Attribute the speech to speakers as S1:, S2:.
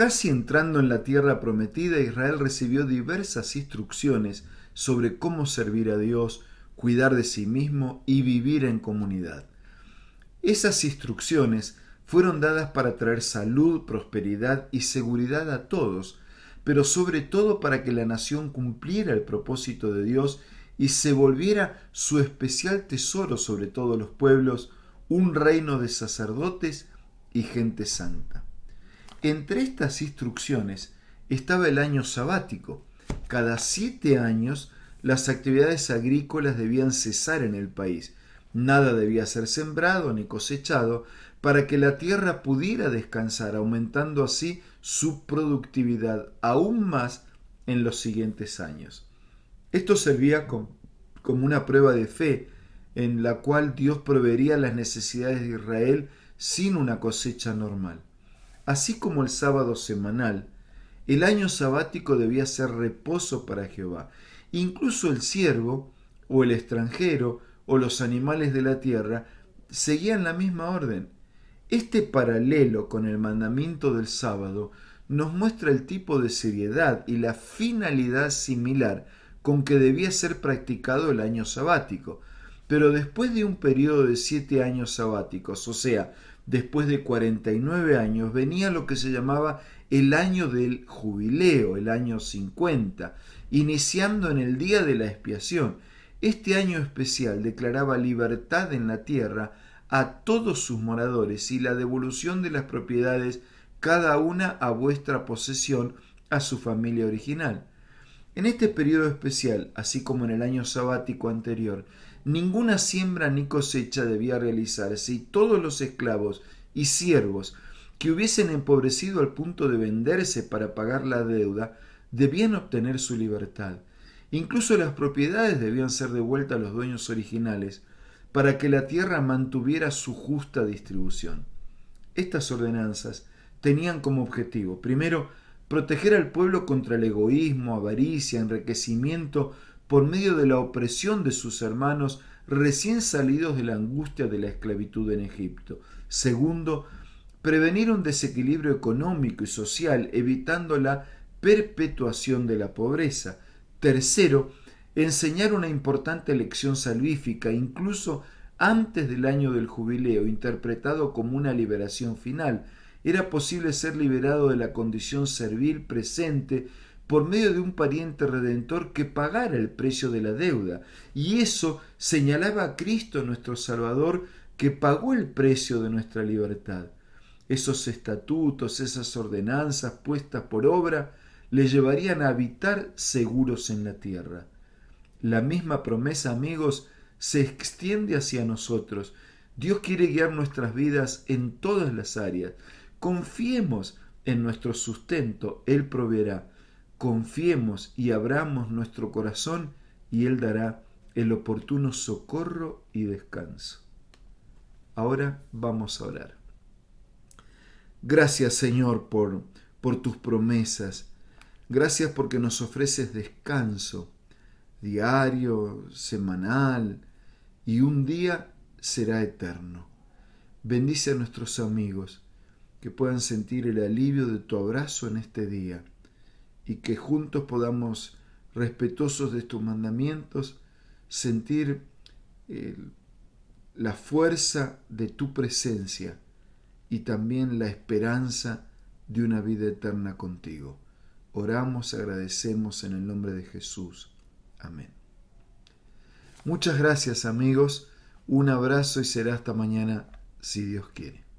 S1: Casi entrando en la tierra prometida, Israel recibió diversas instrucciones sobre cómo servir a Dios, cuidar de sí mismo y vivir en comunidad. Esas instrucciones fueron dadas para traer salud, prosperidad y seguridad a todos, pero sobre todo para que la nación cumpliera el propósito de Dios y se volviera su especial tesoro sobre todos los pueblos, un reino de sacerdotes y gente santa. Entre estas instrucciones estaba el año sabático. Cada siete años las actividades agrícolas debían cesar en el país. Nada debía ser sembrado ni cosechado para que la tierra pudiera descansar, aumentando así su productividad aún más en los siguientes años. Esto servía como una prueba de fe en la cual Dios proveería las necesidades de Israel sin una cosecha normal. Así como el sábado semanal, el año sabático debía ser reposo para Jehová. Incluso el siervo, o el extranjero, o los animales de la tierra, seguían la misma orden. Este paralelo con el mandamiento del sábado nos muestra el tipo de seriedad y la finalidad similar con que debía ser practicado el año sabático pero después de un periodo de siete años sabáticos, o sea, después de cuarenta nueve años, venía lo que se llamaba el año del jubileo, el año cincuenta, iniciando en el día de la expiación. Este año especial declaraba libertad en la tierra a todos sus moradores y la devolución de las propiedades cada una a vuestra posesión a su familia original. En este periodo especial, así como en el año sabático anterior, ninguna siembra ni cosecha debía realizarse y todos los esclavos y siervos que hubiesen empobrecido al punto de venderse para pagar la deuda debían obtener su libertad. Incluso las propiedades debían ser devueltas a los dueños originales para que la tierra mantuviera su justa distribución. Estas ordenanzas tenían como objetivo, primero, proteger al pueblo contra el egoísmo, avaricia, enriquecimiento por medio de la opresión de sus hermanos recién salidos de la angustia de la esclavitud en Egipto. Segundo, prevenir un desequilibrio económico y social, evitando la perpetuación de la pobreza. Tercero, enseñar una importante lección salvífica, incluso antes del año del jubileo, interpretado como una liberación final. Era posible ser liberado de la condición servil presente por medio de un pariente redentor que pagara el precio de la deuda. Y eso señalaba a Cristo nuestro Salvador que pagó el precio de nuestra libertad. Esos estatutos, esas ordenanzas puestas por obra, le llevarían a habitar seguros en la tierra. La misma promesa, amigos, se extiende hacia nosotros. Dios quiere guiar nuestras vidas en todas las áreas. Confiemos en nuestro sustento, Él proveerá confiemos y abramos nuestro corazón y Él dará el oportuno socorro y descanso. Ahora vamos a orar. Gracias Señor por, por tus promesas. Gracias porque nos ofreces descanso diario, semanal y un día será eterno. Bendice a nuestros amigos que puedan sentir el alivio de tu abrazo en este día y que juntos podamos, respetuosos de tus mandamientos, sentir la fuerza de tu presencia y también la esperanza de una vida eterna contigo. Oramos, agradecemos en el nombre de Jesús. Amén. Muchas gracias amigos, un abrazo y será hasta mañana si Dios quiere.